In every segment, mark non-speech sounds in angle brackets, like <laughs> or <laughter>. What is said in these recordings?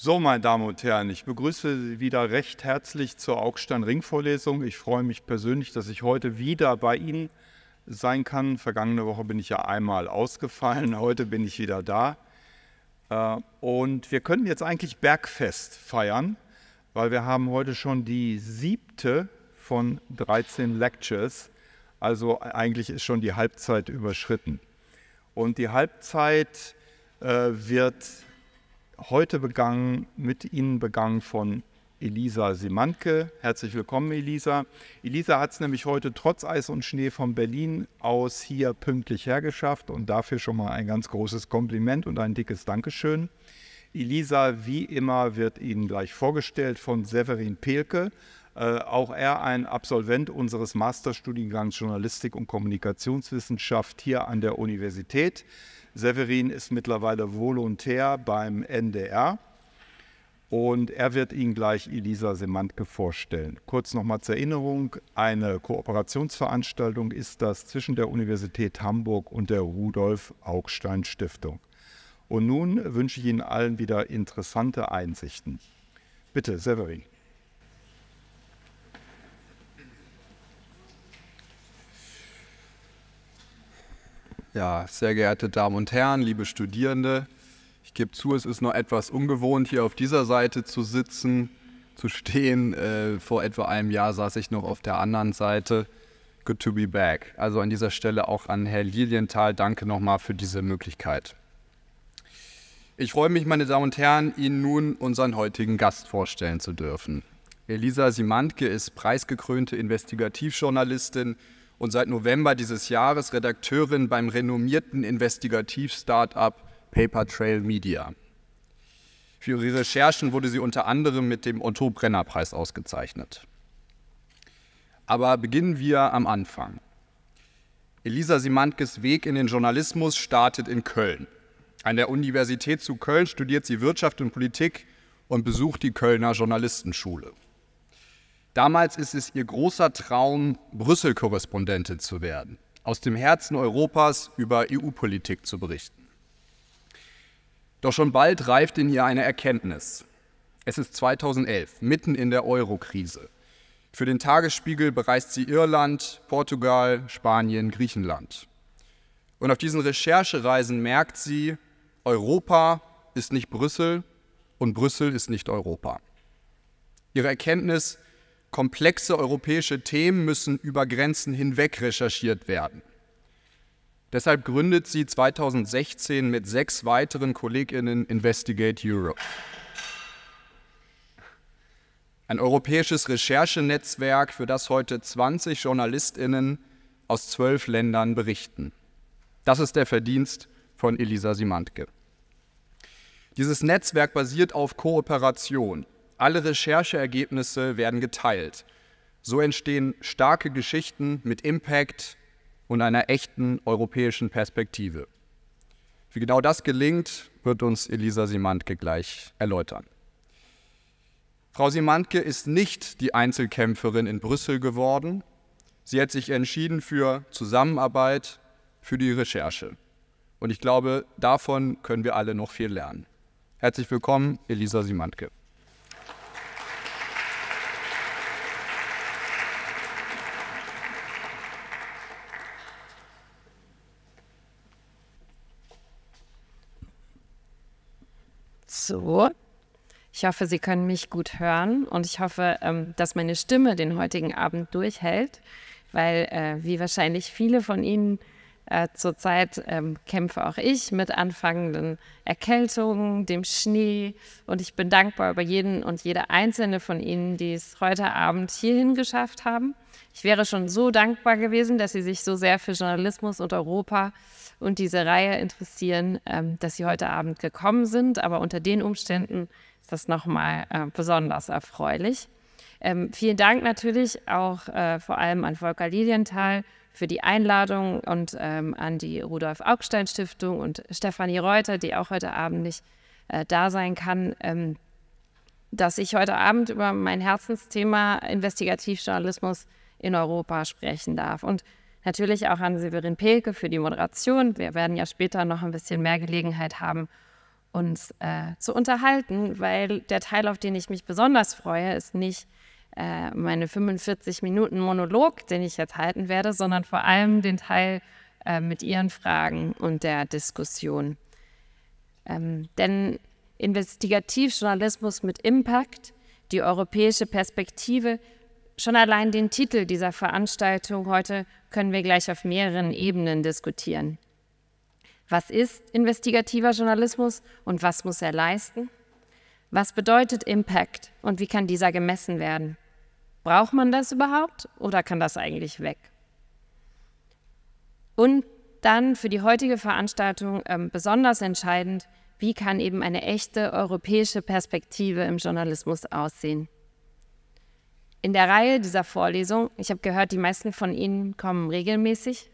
So, meine Damen und Herren, ich begrüße Sie wieder recht herzlich zur Augstein ring vorlesung Ich freue mich persönlich, dass ich heute wieder bei Ihnen sein kann. Vergangene Woche bin ich ja einmal ausgefallen, <laughs> heute bin ich wieder da. Äh, und wir könnten jetzt eigentlich Bergfest feiern, weil wir haben heute schon die siebte von 13 Lectures. Also eigentlich ist schon die Halbzeit überschritten. Und die Halbzeit äh, wird heute begangen, mit Ihnen begangen von Elisa Simantke. Herzlich willkommen, Elisa. Elisa hat es nämlich heute trotz Eis und Schnee von Berlin aus hier pünktlich hergeschafft und dafür schon mal ein ganz großes Kompliment und ein dickes Dankeschön. Elisa, wie immer, wird Ihnen gleich vorgestellt von Severin Pelke. Äh, auch er ein Absolvent unseres Masterstudiengangs Journalistik und Kommunikationswissenschaft hier an der Universität. Severin ist mittlerweile Volontär beim NDR und er wird Ihnen gleich Elisa Semantke vorstellen. Kurz nochmal zur Erinnerung, eine Kooperationsveranstaltung ist das zwischen der Universität Hamburg und der Rudolf-Augstein-Stiftung. Und nun wünsche ich Ihnen allen wieder interessante Einsichten. Bitte, Severin. Ja, sehr geehrte Damen und Herren, liebe Studierende, ich gebe zu, es ist noch etwas ungewohnt, hier auf dieser Seite zu sitzen, zu stehen. Äh, vor etwa einem Jahr saß ich noch auf der anderen Seite. Good to be back. Also an dieser Stelle auch an Herrn Lilienthal, danke nochmal für diese Möglichkeit. Ich freue mich, meine Damen und Herren, Ihnen nun unseren heutigen Gast vorstellen zu dürfen. Elisa Simantke ist preisgekrönte Investigativjournalistin, und seit November dieses Jahres Redakteurin beim renommierten Investigativ-Startup Paper Trail Media. Für ihre Recherchen wurde sie unter anderem mit dem Otto-Brenner-Preis ausgezeichnet. Aber beginnen wir am Anfang. Elisa Simantkes Weg in den Journalismus startet in Köln. An der Universität zu Köln studiert sie Wirtschaft und Politik und besucht die Kölner Journalistenschule. Damals ist es ihr großer Traum, Brüssel-Korrespondentin zu werden, aus dem Herzen Europas über EU-Politik zu berichten. Doch schon bald reift in ihr eine Erkenntnis. Es ist 2011, mitten in der Euro-Krise. Für den Tagesspiegel bereist sie Irland, Portugal, Spanien, Griechenland. Und auf diesen Recherchereisen merkt sie, Europa ist nicht Brüssel und Brüssel ist nicht Europa. Ihre Erkenntnis, ist, Komplexe europäische Themen müssen über Grenzen hinweg recherchiert werden. Deshalb gründet sie 2016 mit sechs weiteren Kolleginnen Investigate Europe. Ein europäisches Recherchenetzwerk, für das heute 20 Journalistinnen aus zwölf Ländern berichten. Das ist der Verdienst von Elisa Simantke. Dieses Netzwerk basiert auf Kooperation, alle Rechercheergebnisse werden geteilt. So entstehen starke Geschichten mit Impact und einer echten europäischen Perspektive. Wie genau das gelingt, wird uns Elisa Simantke gleich erläutern. Frau Simantke ist nicht die Einzelkämpferin in Brüssel geworden. Sie hat sich entschieden für Zusammenarbeit, für die Recherche. Und ich glaube, davon können wir alle noch viel lernen. Herzlich willkommen, Elisa Simantke. So. Ich hoffe, Sie können mich gut hören und ich hoffe, ähm, dass meine Stimme den heutigen Abend durchhält, weil, äh, wie wahrscheinlich viele von Ihnen, äh, zurzeit ähm, kämpfe auch ich mit anfangenden Erkältungen, dem Schnee und ich bin dankbar über jeden und jede einzelne von Ihnen, die es heute Abend hierhin geschafft haben ich wäre schon so dankbar gewesen, dass Sie sich so sehr für Journalismus und Europa und diese Reihe interessieren, ähm, dass Sie heute Abend gekommen sind. Aber unter den Umständen ist das nochmal äh, besonders erfreulich. Ähm, vielen Dank natürlich auch äh, vor allem an Volker Lilienthal für die Einladung und ähm, an die Rudolf Augstein Stiftung und Stefanie Reuter, die auch heute Abend nicht äh, da sein kann, ähm, dass ich heute Abend über mein Herzensthema Investigativjournalismus in Europa sprechen darf. Und natürlich auch an Severin Pelke für die Moderation. Wir werden ja später noch ein bisschen mehr Gelegenheit haben, uns äh, zu unterhalten, weil der Teil, auf den ich mich besonders freue, ist nicht äh, meine 45 Minuten Monolog, den ich jetzt halten werde, sondern vor allem den Teil äh, mit Ihren Fragen und der Diskussion. Ähm, denn Investigativjournalismus mit Impact, die europäische Perspektive Schon allein den Titel dieser Veranstaltung heute können wir gleich auf mehreren Ebenen diskutieren. Was ist investigativer Journalismus und was muss er leisten? Was bedeutet Impact und wie kann dieser gemessen werden? Braucht man das überhaupt oder kann das eigentlich weg? Und dann für die heutige Veranstaltung äh, besonders entscheidend, wie kann eben eine echte europäische Perspektive im Journalismus aussehen? In der Reihe dieser Vorlesung, ich habe gehört, die meisten von Ihnen kommen regelmäßig,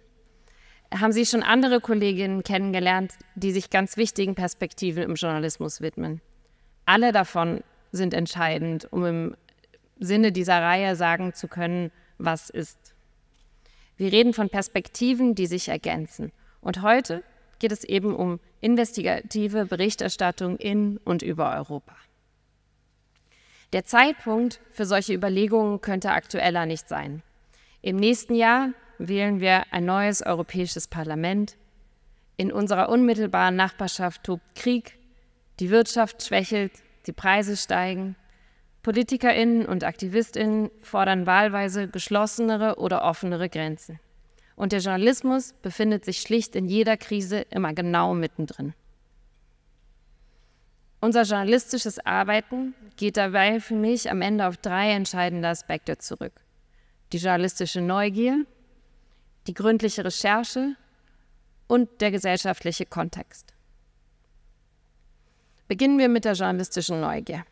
haben Sie schon andere Kolleginnen kennengelernt, die sich ganz wichtigen Perspektiven im Journalismus widmen. Alle davon sind entscheidend, um im Sinne dieser Reihe sagen zu können, was ist. Wir reden von Perspektiven, die sich ergänzen. Und heute geht es eben um investigative Berichterstattung in und über Europa. Der Zeitpunkt für solche Überlegungen könnte aktueller nicht sein. Im nächsten Jahr wählen wir ein neues Europäisches Parlament. In unserer unmittelbaren Nachbarschaft tobt Krieg, die Wirtschaft schwächelt, die Preise steigen. Politikerinnen und Aktivistinnen fordern wahlweise geschlossenere oder offenere Grenzen. Und der Journalismus befindet sich schlicht in jeder Krise immer genau mittendrin. Unser journalistisches Arbeiten geht dabei für mich am Ende auf drei entscheidende Aspekte zurück. Die journalistische Neugier, die gründliche Recherche und der gesellschaftliche Kontext. Beginnen wir mit der journalistischen Neugier.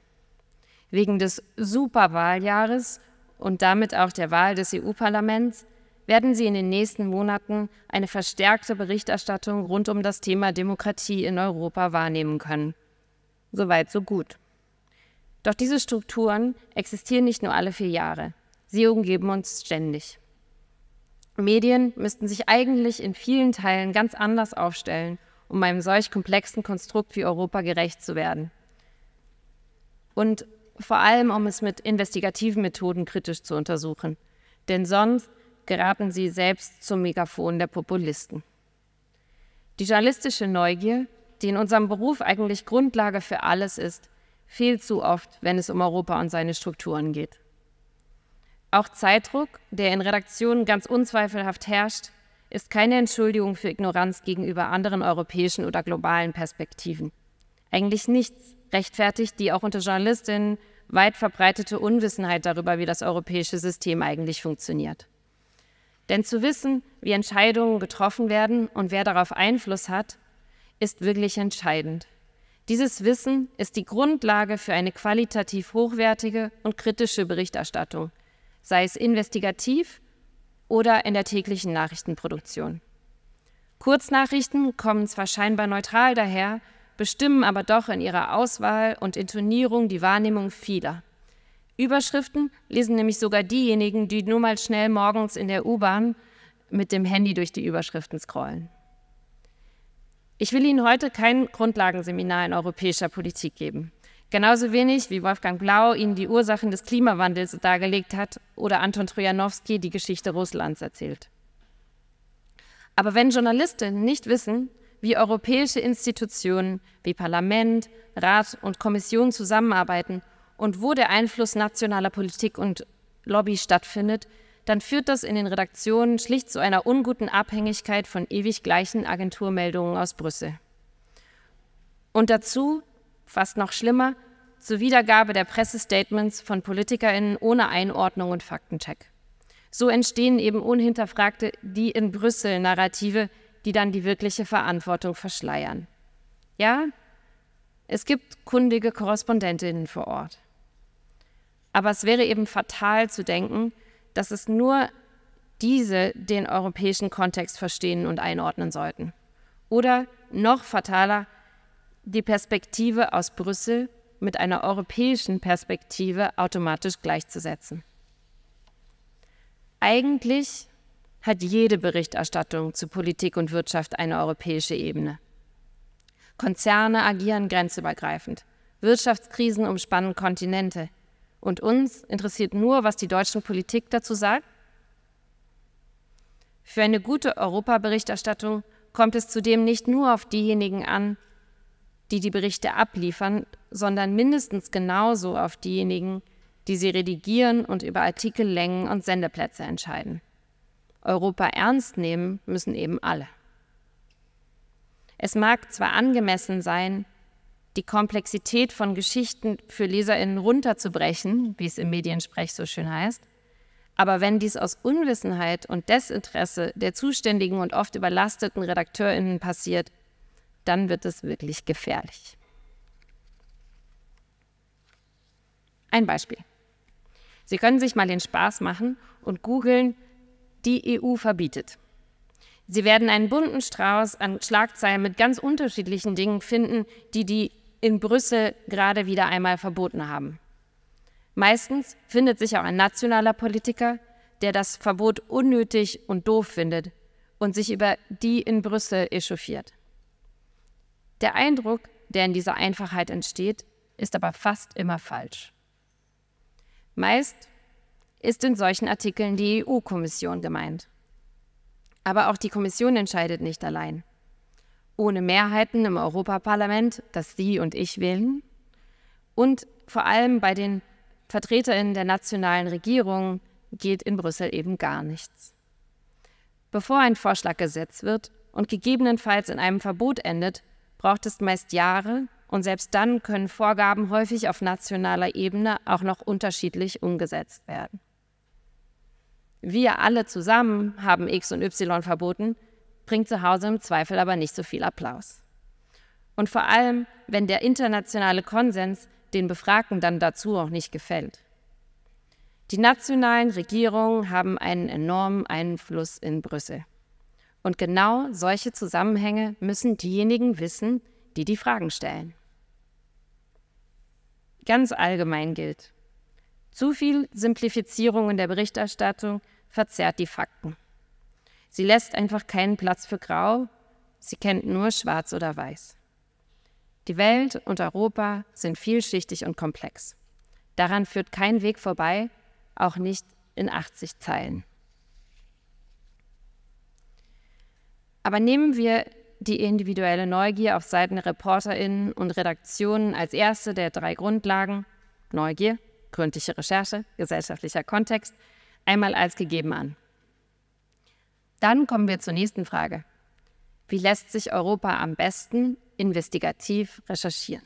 Wegen des Superwahljahres und damit auch der Wahl des EU-Parlaments werden Sie in den nächsten Monaten eine verstärkte Berichterstattung rund um das Thema Demokratie in Europa wahrnehmen können. Soweit, so gut. Doch diese Strukturen existieren nicht nur alle vier Jahre. Sie umgeben uns ständig. Medien müssten sich eigentlich in vielen Teilen ganz anders aufstellen, um einem solch komplexen Konstrukt wie Europa gerecht zu werden. Und vor allem, um es mit investigativen Methoden kritisch zu untersuchen. Denn sonst geraten sie selbst zum Megafon der Populisten. Die journalistische Neugier die in unserem Beruf eigentlich Grundlage für alles ist, fehlt zu oft, wenn es um Europa und seine Strukturen geht. Auch Zeitdruck, der in Redaktionen ganz unzweifelhaft herrscht, ist keine Entschuldigung für Ignoranz gegenüber anderen europäischen oder globalen Perspektiven. Eigentlich nichts rechtfertigt die auch unter Journalistinnen weit verbreitete Unwissenheit darüber, wie das europäische System eigentlich funktioniert. Denn zu wissen, wie Entscheidungen getroffen werden und wer darauf Einfluss hat, ist wirklich entscheidend. Dieses Wissen ist die Grundlage für eine qualitativ hochwertige und kritische Berichterstattung, sei es investigativ oder in der täglichen Nachrichtenproduktion. Kurznachrichten kommen zwar scheinbar neutral daher, bestimmen aber doch in ihrer Auswahl und Intonierung die Wahrnehmung vieler. Überschriften lesen nämlich sogar diejenigen, die nur mal schnell morgens in der U-Bahn mit dem Handy durch die Überschriften scrollen. Ich will Ihnen heute kein Grundlagenseminar in europäischer Politik geben. Genauso wenig wie Wolfgang Blau Ihnen die Ursachen des Klimawandels dargelegt hat oder Anton Trojanowski die Geschichte Russlands erzählt. Aber wenn Journalistinnen nicht wissen, wie europäische Institutionen wie Parlament, Rat und Kommission zusammenarbeiten und wo der Einfluss nationaler Politik und Lobby stattfindet, dann führt das in den Redaktionen schlicht zu einer unguten Abhängigkeit von ewig gleichen Agenturmeldungen aus Brüssel. Und dazu, fast noch schlimmer, zur Wiedergabe der Pressestatements von PolitikerInnen ohne Einordnung und Faktencheck. So entstehen eben unhinterfragte die in Brüssel Narrative, die dann die wirkliche Verantwortung verschleiern. Ja, es gibt kundige Korrespondentinnen vor Ort. Aber es wäre eben fatal zu denken, dass es nur diese den europäischen Kontext verstehen und einordnen sollten. Oder noch fataler, die Perspektive aus Brüssel mit einer europäischen Perspektive automatisch gleichzusetzen. Eigentlich hat jede Berichterstattung zu Politik und Wirtschaft eine europäische Ebene. Konzerne agieren grenzübergreifend. Wirtschaftskrisen umspannen Kontinente. Und uns interessiert nur, was die deutsche Politik dazu sagt. Für eine gute Europaberichterstattung kommt es zudem nicht nur auf diejenigen an, die die Berichte abliefern, sondern mindestens genauso auf diejenigen, die sie redigieren und über Artikellängen und Sendeplätze entscheiden. Europa ernst nehmen müssen eben alle. Es mag zwar angemessen sein, die Komplexität von Geschichten für LeserInnen runterzubrechen, wie es im Mediensprech so schön heißt. Aber wenn dies aus Unwissenheit und Desinteresse der zuständigen und oft überlasteten RedakteurInnen passiert, dann wird es wirklich gefährlich. Ein Beispiel. Sie können sich mal den Spaß machen und googeln, die EU verbietet. Sie werden einen bunten Strauß an Schlagzeilen mit ganz unterschiedlichen Dingen finden, die die in Brüssel gerade wieder einmal verboten haben. Meistens findet sich auch ein nationaler Politiker, der das Verbot unnötig und doof findet und sich über die in Brüssel echauffiert. Der Eindruck, der in dieser Einfachheit entsteht, ist aber fast immer falsch. Meist ist in solchen Artikeln die EU-Kommission gemeint. Aber auch die Kommission entscheidet nicht allein ohne Mehrheiten im Europaparlament, das Sie und ich wählen, und vor allem bei den Vertreterinnen der nationalen Regierungen geht in Brüssel eben gar nichts. Bevor ein Vorschlag gesetzt wird und gegebenenfalls in einem Verbot endet, braucht es meist Jahre und selbst dann können Vorgaben häufig auf nationaler Ebene auch noch unterschiedlich umgesetzt werden. Wir alle zusammen haben X und Y verboten, bringt zu Hause im Zweifel aber nicht so viel Applaus. Und vor allem, wenn der internationale Konsens den Befragten dann dazu auch nicht gefällt. Die nationalen Regierungen haben einen enormen Einfluss in Brüssel. Und genau solche Zusammenhänge müssen diejenigen wissen, die die Fragen stellen. Ganz allgemein gilt, zu viel Simplifizierung in der Berichterstattung verzerrt die Fakten. Sie lässt einfach keinen Platz für Grau, sie kennt nur Schwarz oder Weiß. Die Welt und Europa sind vielschichtig und komplex. Daran führt kein Weg vorbei, auch nicht in 80 Zeilen. Aber nehmen wir die individuelle Neugier auf Seiten der Reporterinnen und Redaktionen als erste der drei Grundlagen Neugier, gründliche Recherche, gesellschaftlicher Kontext einmal als gegeben an. Dann kommen wir zur nächsten Frage. Wie lässt sich Europa am besten investigativ recherchieren?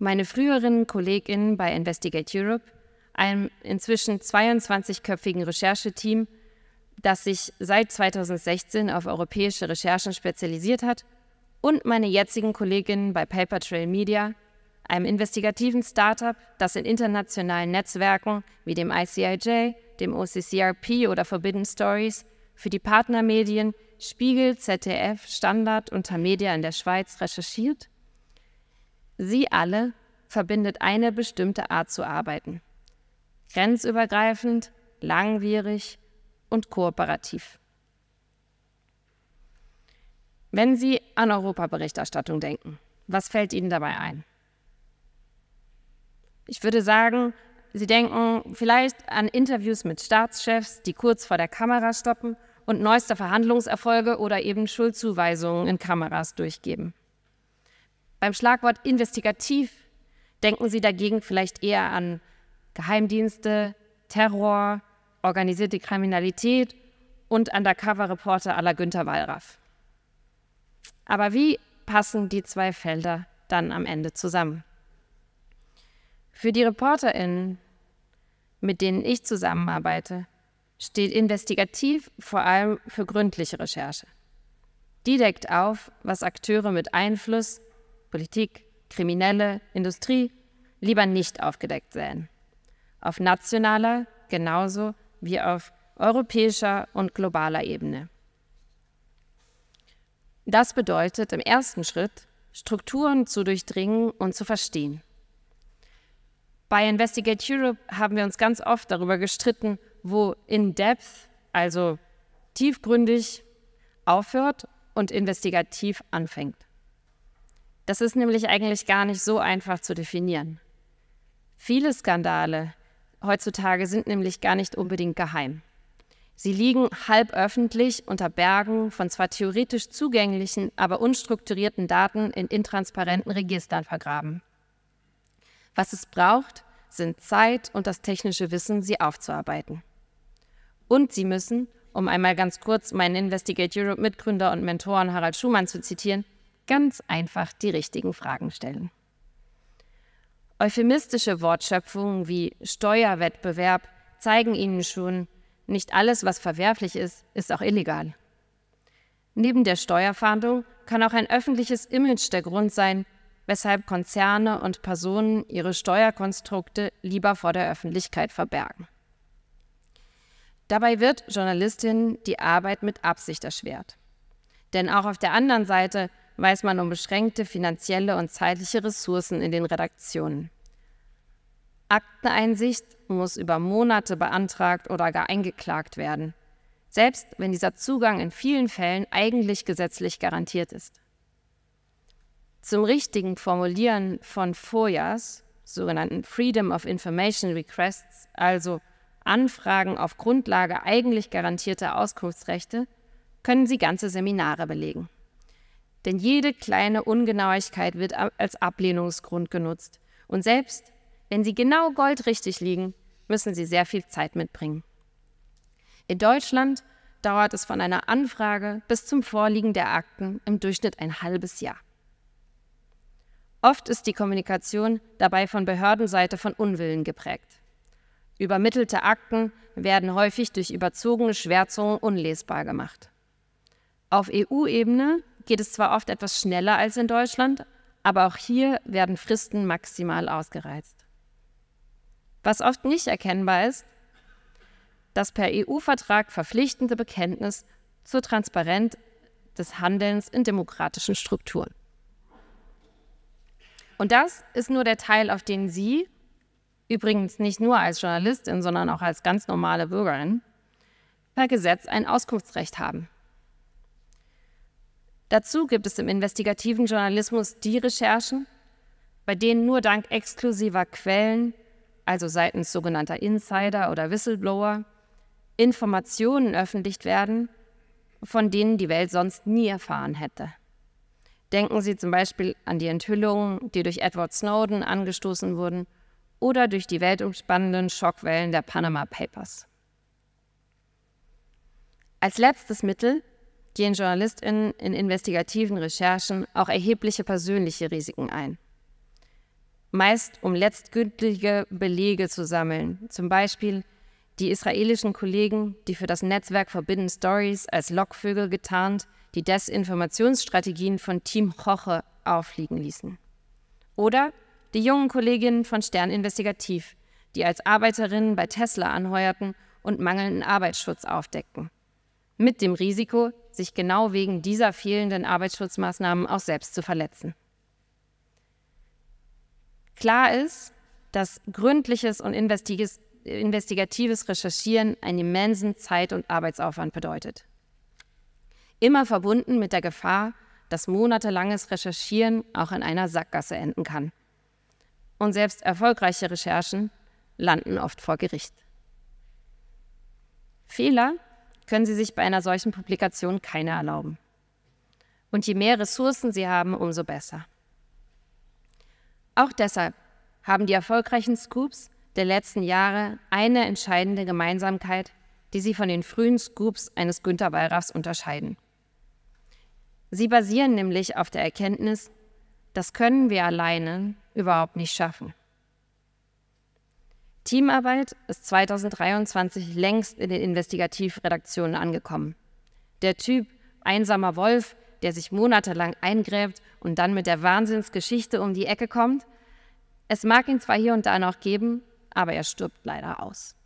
Meine früheren Kolleginnen bei Investigate Europe, einem inzwischen 22-köpfigen Rechercheteam, das sich seit 2016 auf europäische Recherchen spezialisiert hat, und meine jetzigen Kolleginnen bei Paper Trail Media, einem investigativen Startup, das in internationalen Netzwerken wie dem ICIJ, dem OCCRP oder Forbidden Stories für die Partnermedien Spiegel, ZDF, Standard und Tamedia in der Schweiz recherchiert. Sie alle verbindet eine bestimmte Art zu arbeiten. Grenzübergreifend, langwierig und kooperativ. Wenn Sie an Europaberichterstattung denken, was fällt Ihnen dabei ein? Ich würde sagen, Sie denken vielleicht an Interviews mit Staatschefs, die kurz vor der Kamera stoppen und neueste Verhandlungserfolge oder eben Schuldzuweisungen in Kameras durchgeben. Beim Schlagwort investigativ denken Sie dagegen vielleicht eher an Geheimdienste, Terror, organisierte Kriminalität und Undercover-Reporter aller Günter Wallraff. Aber wie passen die zwei Felder dann am Ende zusammen? Für die ReporterInnen, mit denen ich zusammenarbeite, steht investigativ vor allem für gründliche Recherche. Die deckt auf, was Akteure mit Einfluss, Politik, Kriminelle, Industrie lieber nicht aufgedeckt sehen. Auf nationaler genauso wie auf europäischer und globaler Ebene. Das bedeutet im ersten Schritt, Strukturen zu durchdringen und zu verstehen. Bei Investigate Europe haben wir uns ganz oft darüber gestritten, wo in-depth, also tiefgründig aufhört und investigativ anfängt. Das ist nämlich eigentlich gar nicht so einfach zu definieren. Viele Skandale heutzutage sind nämlich gar nicht unbedingt geheim. Sie liegen halb öffentlich unter Bergen von zwar theoretisch zugänglichen, aber unstrukturierten Daten in intransparenten Registern vergraben. Was es braucht, sind Zeit und das technische Wissen, sie aufzuarbeiten. Und sie müssen, um einmal ganz kurz meinen Investigate Europe Mitgründer und Mentoren Harald Schumann zu zitieren, ganz einfach die richtigen Fragen stellen. Euphemistische Wortschöpfungen wie Steuerwettbewerb zeigen Ihnen schon, nicht alles, was verwerflich ist, ist auch illegal. Neben der Steuerfahndung kann auch ein öffentliches Image der Grund sein, weshalb Konzerne und Personen ihre Steuerkonstrukte lieber vor der Öffentlichkeit verbergen. Dabei wird Journalistinnen die Arbeit mit Absicht erschwert. Denn auch auf der anderen Seite weiß man um beschränkte finanzielle und zeitliche Ressourcen in den Redaktionen. Akteneinsicht muss über Monate beantragt oder gar eingeklagt werden, selbst wenn dieser Zugang in vielen Fällen eigentlich gesetzlich garantiert ist. Zum richtigen Formulieren von FOIAs, sogenannten Freedom of Information Requests, also Anfragen auf Grundlage eigentlich garantierter Auskunftsrechte können Sie ganze Seminare belegen. Denn jede kleine Ungenauigkeit wird als Ablehnungsgrund genutzt. Und selbst wenn Sie genau goldrichtig liegen, müssen Sie sehr viel Zeit mitbringen. In Deutschland dauert es von einer Anfrage bis zum Vorliegen der Akten im Durchschnitt ein halbes Jahr. Oft ist die Kommunikation dabei von Behördenseite von Unwillen geprägt. Übermittelte Akten werden häufig durch überzogene Schwärzungen unlesbar gemacht. Auf EU-Ebene geht es zwar oft etwas schneller als in Deutschland, aber auch hier werden Fristen maximal ausgereizt. Was oft nicht erkennbar ist, das per EU-Vertrag verpflichtende Bekenntnis zur Transparenz des Handelns in demokratischen Strukturen. Und das ist nur der Teil, auf den Sie übrigens nicht nur als Journalistin, sondern auch als ganz normale Bürgerin, per Gesetz ein Auskunftsrecht haben. Dazu gibt es im investigativen Journalismus die Recherchen, bei denen nur dank exklusiver Quellen, also seitens sogenannter Insider oder Whistleblower, Informationen öffentlich werden, von denen die Welt sonst nie erfahren hätte. Denken Sie zum Beispiel an die Enthüllungen, die durch Edward Snowden angestoßen wurden oder durch die weltumspannenden Schockwellen der Panama Papers. Als letztes Mittel gehen JournalistInnen in investigativen Recherchen auch erhebliche persönliche Risiken ein. Meist um letztgültige Belege zu sammeln, zum Beispiel die israelischen Kollegen, die für das Netzwerk Forbidden Stories als Lockvögel getarnt die Desinformationsstrategien von Team Hoche aufliegen ließen. Oder die jungen Kolleginnen von Stern Investigativ, die als Arbeiterinnen bei Tesla anheuerten und mangelnden Arbeitsschutz aufdeckten. Mit dem Risiko, sich genau wegen dieser fehlenden Arbeitsschutzmaßnahmen auch selbst zu verletzen. Klar ist, dass gründliches und investigatives Recherchieren einen immensen Zeit- und Arbeitsaufwand bedeutet. Immer verbunden mit der Gefahr, dass monatelanges Recherchieren auch in einer Sackgasse enden kann und selbst erfolgreiche Recherchen landen oft vor Gericht. Fehler können Sie sich bei einer solchen Publikation keine erlauben. Und je mehr Ressourcen Sie haben, umso besser. Auch deshalb haben die erfolgreichen Scoops der letzten Jahre eine entscheidende Gemeinsamkeit, die sie von den frühen Scoops eines Günter Wallraffs unterscheiden. Sie basieren nämlich auf der Erkenntnis, das können wir alleine überhaupt nicht schaffen. Teamarbeit ist 2023 längst in den Investigativredaktionen angekommen. Der Typ einsamer Wolf, der sich monatelang eingräbt und dann mit der Wahnsinnsgeschichte um die Ecke kommt, es mag ihn zwar hier und da noch geben, aber er stirbt leider aus.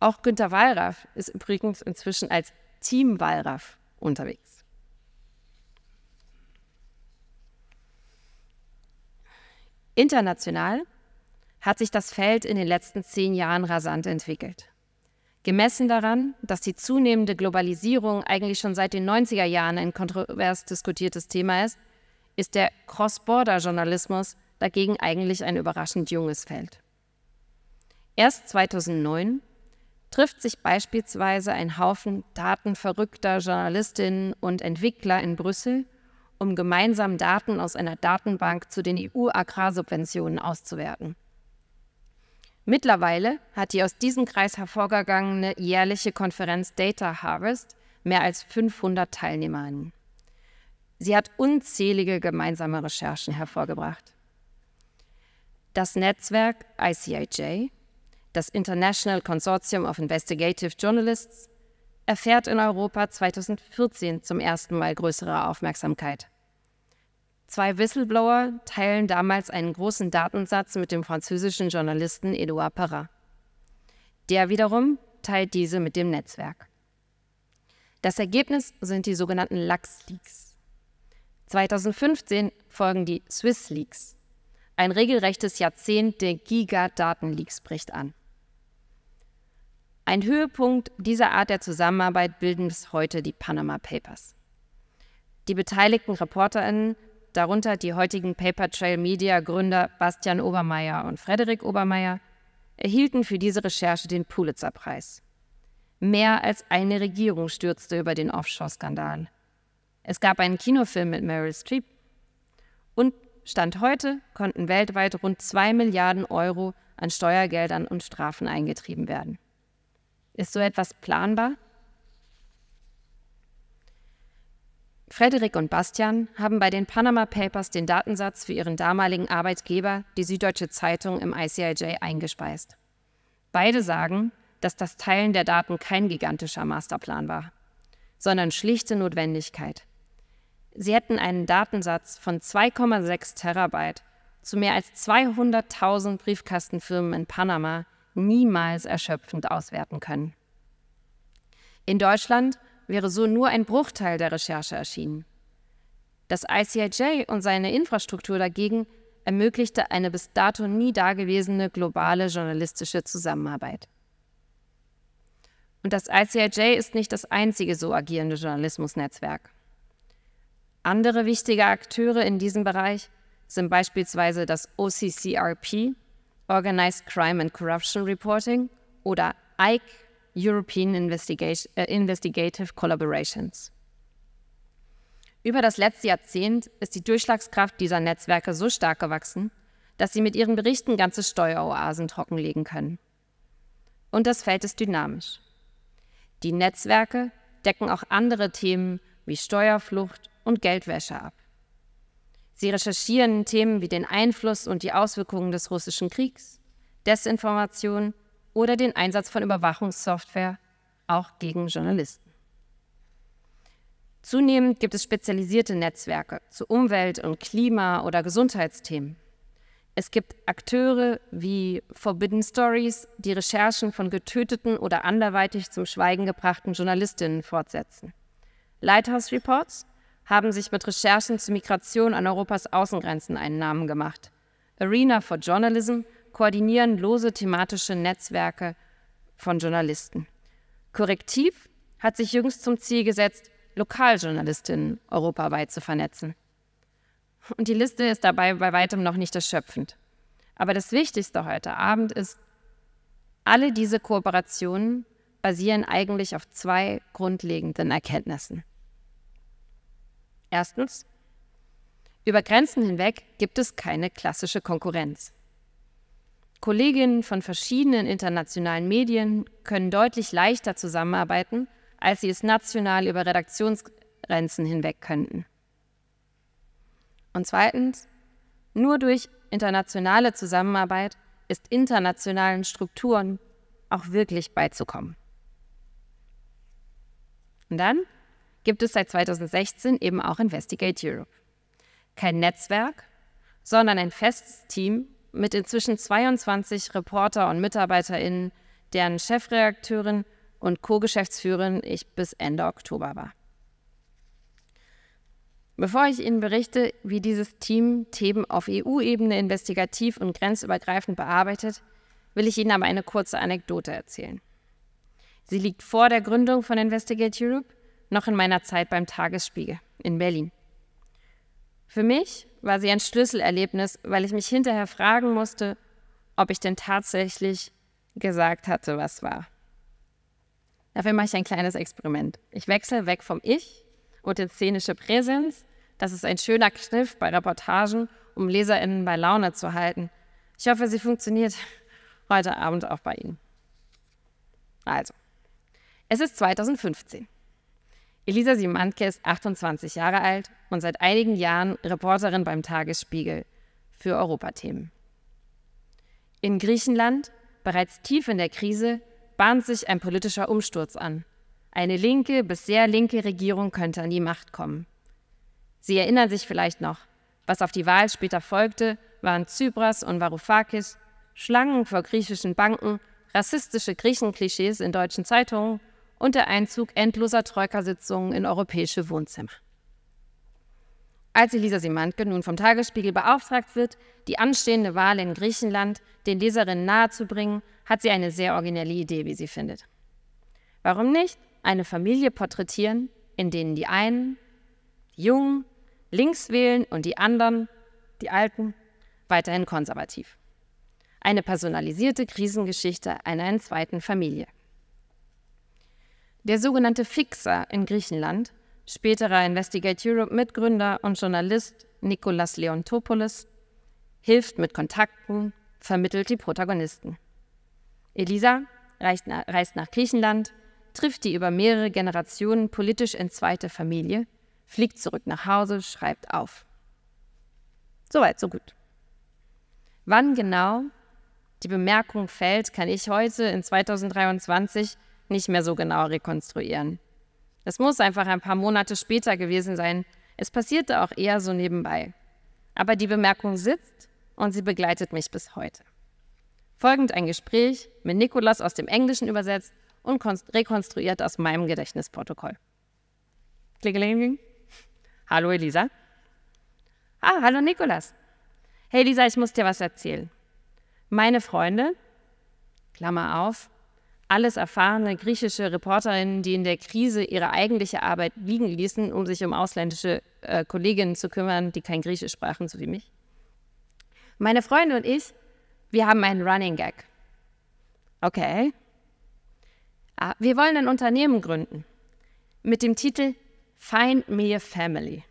Auch Günter Wallraff ist übrigens inzwischen als Team Wallraff unterwegs. International hat sich das Feld in den letzten zehn Jahren rasant entwickelt. Gemessen daran, dass die zunehmende Globalisierung eigentlich schon seit den 90er Jahren ein kontrovers diskutiertes Thema ist, ist der Cross-Border-Journalismus dagegen eigentlich ein überraschend junges Feld. Erst 2009 trifft sich beispielsweise ein Haufen datenverrückter Journalistinnen und Entwickler in Brüssel – um gemeinsam Daten aus einer Datenbank zu den EU-Agrarsubventionen auszuwerten. Mittlerweile hat die aus diesem Kreis hervorgegangene jährliche Konferenz Data Harvest mehr als 500 Teilnehmerinnen. Sie hat unzählige gemeinsame Recherchen hervorgebracht. Das Netzwerk ICIJ, das International Consortium of Investigative Journalists, erfährt in Europa 2014 zum ersten Mal größere Aufmerksamkeit. Zwei Whistleblower teilen damals einen großen Datensatz mit dem französischen Journalisten Edouard Perrin. Der wiederum teilt diese mit dem Netzwerk. Das Ergebnis sind die sogenannten Lachs-Leaks. 2015 folgen die Swiss-Leaks. Ein regelrechtes Jahrzehnt der Giga-Datenleaks bricht an. Ein Höhepunkt dieser Art der Zusammenarbeit bilden bis heute die Panama Papers. Die beteiligten ReporterInnen, darunter die heutigen Paper Trail Media Gründer Bastian Obermeier und Frederik Obermeier, erhielten für diese Recherche den Pulitzer-Preis. Mehr als eine Regierung stürzte über den Offshore-Skandal. Es gab einen Kinofilm mit Meryl Streep. Und Stand heute konnten weltweit rund 2 Milliarden Euro an Steuergeldern und Strafen eingetrieben werden. Ist so etwas planbar? Frederik und Bastian haben bei den Panama Papers den Datensatz für ihren damaligen Arbeitgeber, die Süddeutsche Zeitung, im ICIJ eingespeist. Beide sagen, dass das Teilen der Daten kein gigantischer Masterplan war, sondern schlichte Notwendigkeit. Sie hätten einen Datensatz von 2,6 Terabyte zu mehr als 200.000 Briefkastenfirmen in Panama niemals erschöpfend auswerten können. In Deutschland wäre so nur ein Bruchteil der Recherche erschienen. Das ICIJ und seine Infrastruktur dagegen ermöglichte eine bis dato nie dagewesene globale journalistische Zusammenarbeit. Und das ICIJ ist nicht das einzige so agierende Journalismusnetzwerk. Andere wichtige Akteure in diesem Bereich sind beispielsweise das OCCRP, Organized Crime and Corruption Reporting oder EIC European Investigat äh, Investigative Collaborations. Über das letzte Jahrzehnt ist die Durchschlagskraft dieser Netzwerke so stark gewachsen, dass sie mit ihren Berichten ganze Steueroasen trockenlegen können. Und das Feld ist dynamisch. Die Netzwerke decken auch andere Themen wie Steuerflucht und Geldwäsche ab. Sie recherchieren Themen wie den Einfluss und die Auswirkungen des russischen Kriegs, Desinformation oder den Einsatz von Überwachungssoftware auch gegen Journalisten. Zunehmend gibt es spezialisierte Netzwerke zu Umwelt- und Klima- oder Gesundheitsthemen. Es gibt Akteure wie Forbidden Stories, die Recherchen von getöteten oder anderweitig zum Schweigen gebrachten Journalistinnen fortsetzen. Lighthouse Reports, haben sich mit Recherchen zur Migration an Europas Außengrenzen einen Namen gemacht. Arena for Journalism koordinieren lose thematische Netzwerke von Journalisten. Korrektiv hat sich jüngst zum Ziel gesetzt, Lokaljournalistinnen europaweit zu vernetzen. Und die Liste ist dabei bei weitem noch nicht erschöpfend. Aber das Wichtigste heute Abend ist, alle diese Kooperationen basieren eigentlich auf zwei grundlegenden Erkenntnissen. Erstens, über Grenzen hinweg gibt es keine klassische Konkurrenz. Kolleginnen von verschiedenen internationalen Medien können deutlich leichter zusammenarbeiten, als sie es national über Redaktionsgrenzen hinweg könnten. Und zweitens, nur durch internationale Zusammenarbeit ist internationalen Strukturen auch wirklich beizukommen. Und dann gibt es seit 2016 eben auch Investigate Europe. Kein Netzwerk, sondern ein festes Team mit inzwischen 22 Reporter und MitarbeiterInnen, deren Chefredakteurin und Co-Geschäftsführerin ich bis Ende Oktober war. Bevor ich Ihnen berichte, wie dieses Team Themen auf EU-Ebene investigativ und grenzübergreifend bearbeitet, will ich Ihnen aber eine kurze Anekdote erzählen. Sie liegt vor der Gründung von Investigate Europe noch in meiner Zeit beim Tagesspiegel in Berlin. Für mich war sie ein Schlüsselerlebnis, weil ich mich hinterher fragen musste, ob ich denn tatsächlich gesagt hatte, was war. Dafür mache ich ein kleines Experiment. Ich wechsle weg vom Ich und in szenische Präsenz. Das ist ein schöner Kniff bei Reportagen, um LeserInnen bei Laune zu halten. Ich hoffe, sie funktioniert heute Abend auch bei Ihnen. Also, es ist 2015. Elisa Simantke ist 28 Jahre alt und seit einigen Jahren Reporterin beim Tagesspiegel für Europathemen. In Griechenland, bereits tief in der Krise, bahnt sich ein politischer Umsturz an. Eine linke bis sehr linke Regierung könnte an die Macht kommen. Sie erinnern sich vielleicht noch, was auf die Wahl später folgte, waren Tsipras und Varoufakis, Schlangen vor griechischen Banken, rassistische Griechenklischees in deutschen Zeitungen und der Einzug endloser Troika-Sitzungen in europäische Wohnzimmer. Als Elisa Simantke nun vom Tagesspiegel beauftragt wird, die anstehende Wahl in Griechenland den Leserinnen nahezubringen, hat sie eine sehr originelle Idee, wie sie findet. Warum nicht eine Familie porträtieren, in denen die einen, die Jungen, links wählen und die anderen, die Alten, weiterhin konservativ. Eine personalisierte Krisengeschichte einer zweiten Familie. Der sogenannte Fixer in Griechenland, späterer Investigate Europe Mitgründer und Journalist Nikolas Leontopoulos, hilft mit Kontakten, vermittelt die Protagonisten. Elisa reist nach Griechenland, trifft die über mehrere Generationen politisch entzweite Familie, fliegt zurück nach Hause, schreibt auf. Soweit, so gut. Wann genau die Bemerkung fällt, kann ich heute in 2023 nicht mehr so genau rekonstruieren. Das muss einfach ein paar Monate später gewesen sein. Es passierte auch eher so nebenbei. Aber die Bemerkung sitzt und sie begleitet mich bis heute. Folgend ein Gespräch mit Nikolas aus dem Englischen übersetzt und rekonstruiert aus meinem Gedächtnisprotokoll. Klingelingeling. Hallo Elisa. Ah, hallo Nikolas. Hey Elisa, ich muss dir was erzählen. Meine Freunde, Klammer auf, alles erfahrene griechische Reporterinnen, die in der Krise ihre eigentliche Arbeit liegen ließen, um sich um ausländische äh, Kolleginnen zu kümmern, die kein Griechisch sprachen, so wie mich. Meine Freunde und ich, wir haben einen Running Gag. Okay. Ah, wir wollen ein Unternehmen gründen mit dem Titel Find Me a Family.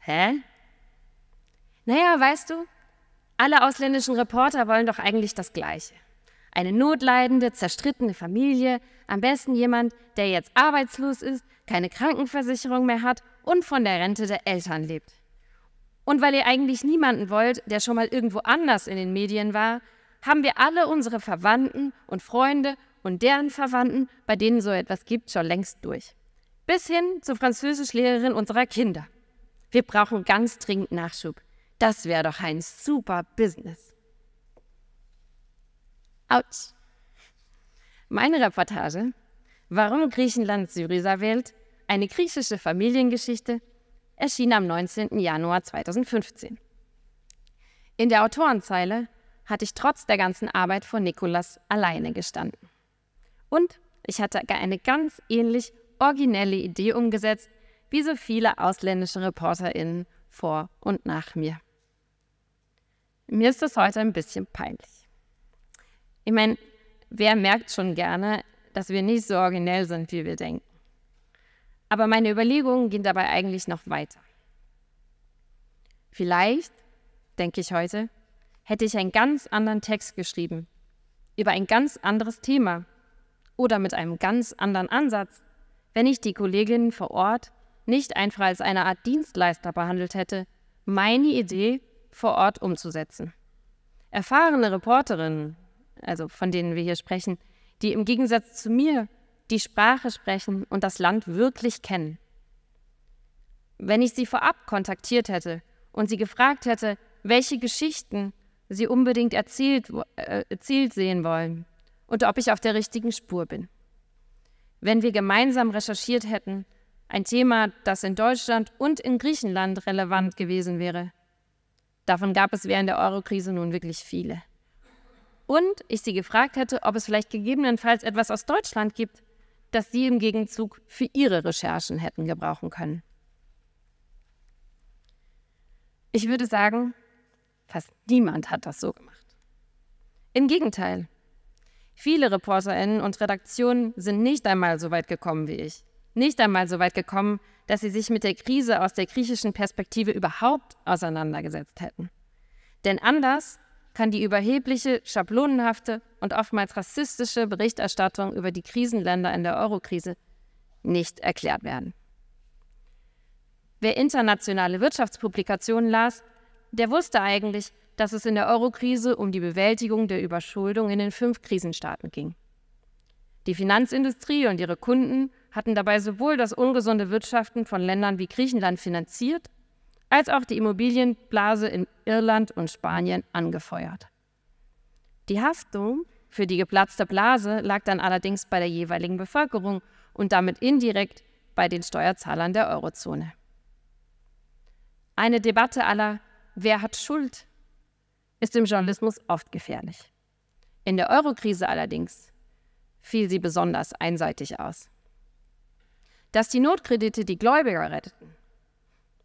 Hä? Naja, weißt du, alle ausländischen Reporter wollen doch eigentlich das Gleiche. Eine notleidende, zerstrittene Familie, am besten jemand, der jetzt arbeitslos ist, keine Krankenversicherung mehr hat und von der Rente der Eltern lebt. Und weil ihr eigentlich niemanden wollt, der schon mal irgendwo anders in den Medien war, haben wir alle unsere Verwandten und Freunde und deren Verwandten, bei denen so etwas gibt, schon längst durch. Bis hin zur Französischlehrerin unserer Kinder. Wir brauchen ganz dringend Nachschub. Das wäre doch ein super Business. Autsch. Meine Reportage, warum Griechenland Syriza wählt, eine griechische Familiengeschichte, erschien am 19. Januar 2015. In der Autorenzeile hatte ich trotz der ganzen Arbeit von Nikolas alleine gestanden. Und ich hatte eine ganz ähnlich originelle Idee umgesetzt, wie so viele ausländische ReporterInnen vor und nach mir. Mir ist das heute ein bisschen peinlich. Ich meine, wer merkt schon gerne, dass wir nicht so originell sind, wie wir denken? Aber meine Überlegungen gehen dabei eigentlich noch weiter. Vielleicht, denke ich heute, hätte ich einen ganz anderen Text geschrieben, über ein ganz anderes Thema oder mit einem ganz anderen Ansatz, wenn ich die Kolleginnen vor Ort nicht einfach als eine Art Dienstleister behandelt hätte, meine Idee vor Ort umzusetzen. Erfahrene Reporterinnen also von denen wir hier sprechen, die im Gegensatz zu mir die Sprache sprechen und das Land wirklich kennen. Wenn ich sie vorab kontaktiert hätte und sie gefragt hätte, welche Geschichten sie unbedingt erzählt, äh, erzählt sehen wollen und ob ich auf der richtigen Spur bin. Wenn wir gemeinsam recherchiert hätten, ein Thema, das in Deutschland und in Griechenland relevant gewesen wäre. Davon gab es während der Eurokrise nun wirklich viele und ich sie gefragt hätte, ob es vielleicht gegebenenfalls etwas aus Deutschland gibt, das sie im Gegenzug für ihre Recherchen hätten gebrauchen können. Ich würde sagen, fast niemand hat das so gemacht. Im Gegenteil, viele Reporterinnen und Redaktionen sind nicht einmal so weit gekommen wie ich, nicht einmal so weit gekommen, dass sie sich mit der Krise aus der griechischen Perspektive überhaupt auseinandergesetzt hätten. Denn anders kann die überhebliche, schablonenhafte und oftmals rassistische Berichterstattung über die Krisenländer in der Eurokrise nicht erklärt werden. Wer internationale Wirtschaftspublikationen las, der wusste eigentlich, dass es in der Eurokrise um die Bewältigung der Überschuldung in den fünf Krisenstaaten ging. Die Finanzindustrie und ihre Kunden hatten dabei sowohl das ungesunde Wirtschaften von Ländern wie Griechenland finanziert als auch die Immobilienblase in Irland und Spanien angefeuert. Die Haftung für die geplatzte Blase lag dann allerdings bei der jeweiligen Bevölkerung und damit indirekt bei den Steuerzahlern der Eurozone. Eine Debatte aller Wer hat Schuld ist im Journalismus oft gefährlich. In der Eurokrise allerdings fiel sie besonders einseitig aus. Dass die Notkredite die Gläubiger retteten,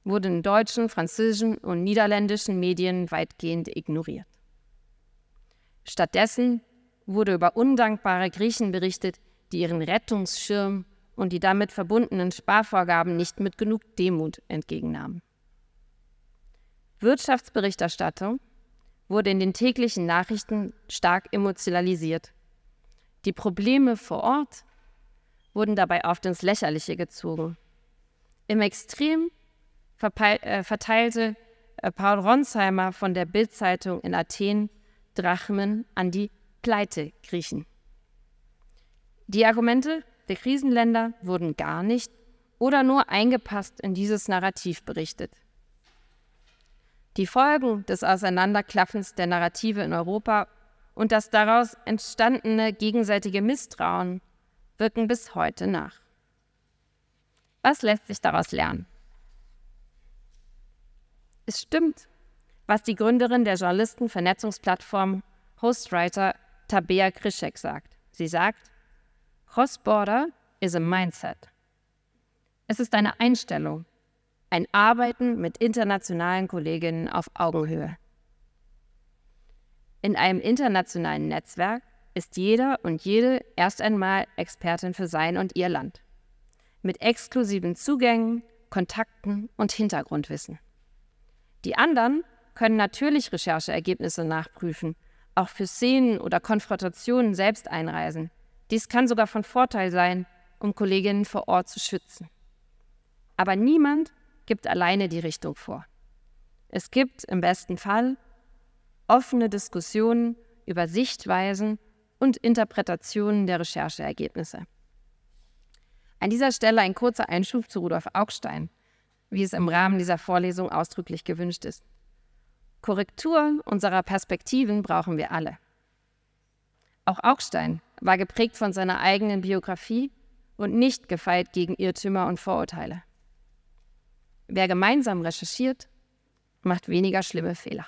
wurde in deutschen, französischen und niederländischen Medien weitgehend ignoriert. Stattdessen wurde über undankbare Griechen berichtet, die ihren Rettungsschirm und die damit verbundenen Sparvorgaben nicht mit genug Demut entgegennahmen. Wirtschaftsberichterstattung wurde in den täglichen Nachrichten stark emotionalisiert. Die Probleme vor Ort wurden dabei oft ins Lächerliche gezogen. Im Extrem äh, verteilte äh, Paul Ronsheimer von der Bildzeitung in Athen Drachmen an die Pleite-Griechen. Die Argumente der Krisenländer wurden gar nicht oder nur eingepasst in dieses Narrativ berichtet. Die Folgen des Auseinanderklaffens der Narrative in Europa und das daraus entstandene gegenseitige Misstrauen wirken bis heute nach. Was lässt sich daraus lernen? Es stimmt, was die Gründerin der Journalistenvernetzungsplattform Hostwriter Tabea Krischek sagt. Sie sagt, Cross-Border is a mindset. Es ist eine Einstellung, ein Arbeiten mit internationalen Kolleginnen auf Augenhöhe. In einem internationalen Netzwerk ist jeder und jede erst einmal Expertin für sein und ihr Land. Mit exklusiven Zugängen, Kontakten und Hintergrundwissen. Die anderen können natürlich Rechercheergebnisse nachprüfen, auch für Szenen oder Konfrontationen selbst einreisen. Dies kann sogar von Vorteil sein, um Kolleginnen vor Ort zu schützen. Aber niemand gibt alleine die Richtung vor. Es gibt im besten Fall offene Diskussionen über Sichtweisen und Interpretationen der Rechercheergebnisse. An dieser Stelle ein kurzer Einschub zu Rudolf Augstein wie es im Rahmen dieser Vorlesung ausdrücklich gewünscht ist. Korrektur unserer Perspektiven brauchen wir alle. Auch Augstein war geprägt von seiner eigenen Biografie und nicht gefeit gegen Irrtümer und Vorurteile. Wer gemeinsam recherchiert, macht weniger schlimme Fehler.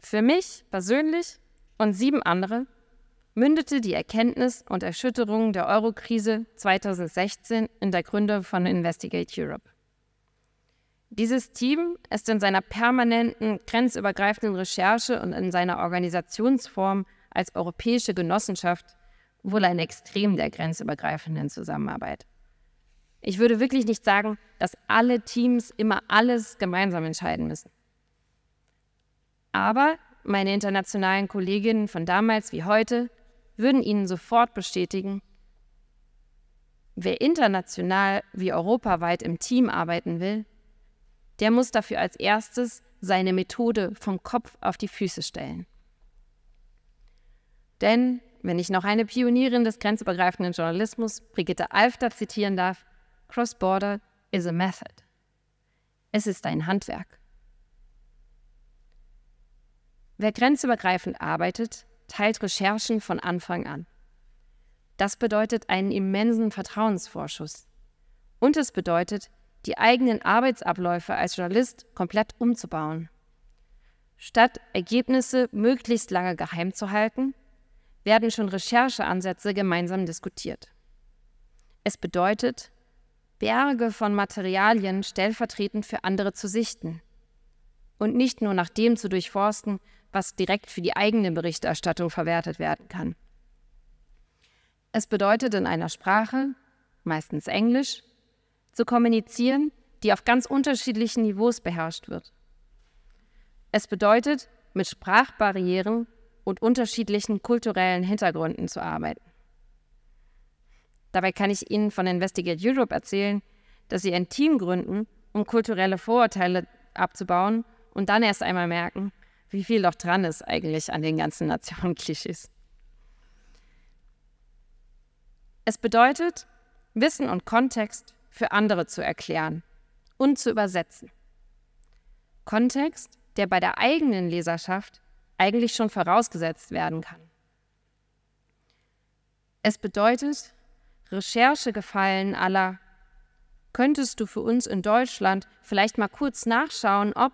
Für mich persönlich und sieben andere mündete die Erkenntnis und Erschütterung der Eurokrise 2016 in der Gründung von Investigate Europe. Dieses Team ist in seiner permanenten grenzübergreifenden Recherche und in seiner Organisationsform als europäische Genossenschaft wohl ein Extrem der grenzübergreifenden Zusammenarbeit. Ich würde wirklich nicht sagen, dass alle Teams immer alles gemeinsam entscheiden müssen. Aber meine internationalen Kolleginnen von damals wie heute würden Ihnen sofort bestätigen, wer international wie europaweit im Team arbeiten will, der muss dafür als erstes seine Methode vom Kopf auf die Füße stellen. Denn, wenn ich noch eine Pionierin des grenzübergreifenden Journalismus, Brigitte Alfter, zitieren darf, Cross-Border is a method. Es ist ein Handwerk. Wer grenzübergreifend arbeitet, teilt Recherchen von Anfang an. Das bedeutet einen immensen Vertrauensvorschuss. Und es bedeutet, die eigenen Arbeitsabläufe als Journalist komplett umzubauen. Statt Ergebnisse möglichst lange geheim zu halten, werden schon Rechercheansätze gemeinsam diskutiert. Es bedeutet, Berge von Materialien stellvertretend für andere zu sichten und nicht nur nach dem zu durchforsten, was direkt für die eigene Berichterstattung verwertet werden kann. Es bedeutet in einer Sprache, meistens Englisch, zu kommunizieren, die auf ganz unterschiedlichen Niveaus beherrscht wird. Es bedeutet, mit Sprachbarrieren und unterschiedlichen kulturellen Hintergründen zu arbeiten. Dabei kann ich Ihnen von Investigate Europe erzählen, dass Sie ein Team gründen, um kulturelle Vorurteile abzubauen und dann erst einmal merken, wie viel doch dran ist eigentlich an den ganzen <laughs> Nationenklischees. Es bedeutet, Wissen und Kontext für andere zu erklären und zu übersetzen. Kontext, der bei der eigenen Leserschaft eigentlich schon vorausgesetzt werden kann. Es bedeutet, Recherchegefallen aller, könntest du für uns in Deutschland vielleicht mal kurz nachschauen, ob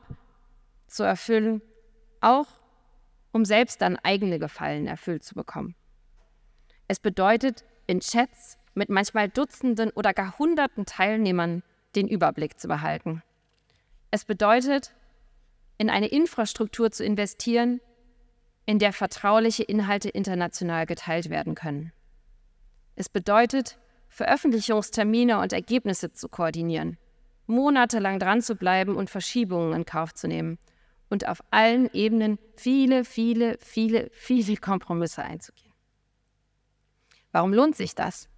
zu erfüllen, auch um selbst dann eigene Gefallen erfüllt zu bekommen. Es bedeutet, in Chats mit manchmal Dutzenden oder gar Hunderten Teilnehmern den Überblick zu behalten. Es bedeutet, in eine Infrastruktur zu investieren, in der vertrauliche Inhalte international geteilt werden können. Es bedeutet, Veröffentlichungstermine und Ergebnisse zu koordinieren, monatelang dran zu bleiben und Verschiebungen in Kauf zu nehmen und auf allen Ebenen viele, viele, viele, viele Kompromisse einzugehen. Warum lohnt sich das?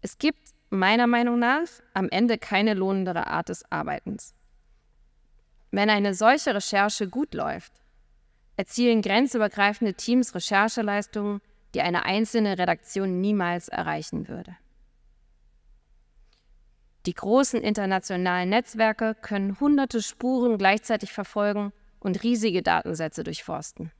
Es gibt meiner Meinung nach am Ende keine lohnendere Art des Arbeitens. Wenn eine solche Recherche gut läuft, erzielen grenzübergreifende Teams Rechercheleistungen, die eine einzelne Redaktion niemals erreichen würde. Die großen internationalen Netzwerke können hunderte Spuren gleichzeitig verfolgen und riesige Datensätze durchforsten.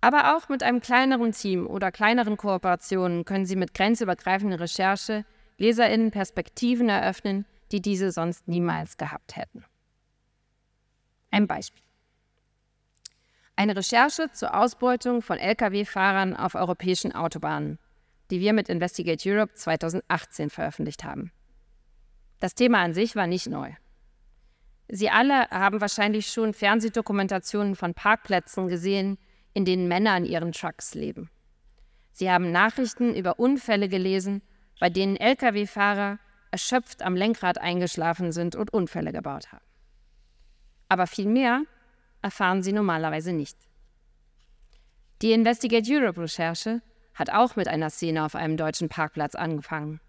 Aber auch mit einem kleineren Team oder kleineren Kooperationen können Sie mit grenzübergreifender Recherche Leserinnen Perspektiven eröffnen, die diese sonst niemals gehabt hätten. Ein Beispiel. Eine Recherche zur Ausbeutung von Lkw-Fahrern auf europäischen Autobahnen, die wir mit Investigate Europe 2018 veröffentlicht haben. Das Thema an sich war nicht neu. Sie alle haben wahrscheinlich schon Fernsehdokumentationen von Parkplätzen gesehen, in denen Männer in ihren Trucks leben. Sie haben Nachrichten über Unfälle gelesen, bei denen Lkw-Fahrer erschöpft am Lenkrad eingeschlafen sind und Unfälle gebaut haben. Aber viel mehr erfahren sie normalerweise nicht. Die Investigate Europe-Recherche hat auch mit einer Szene auf einem deutschen Parkplatz angefangen.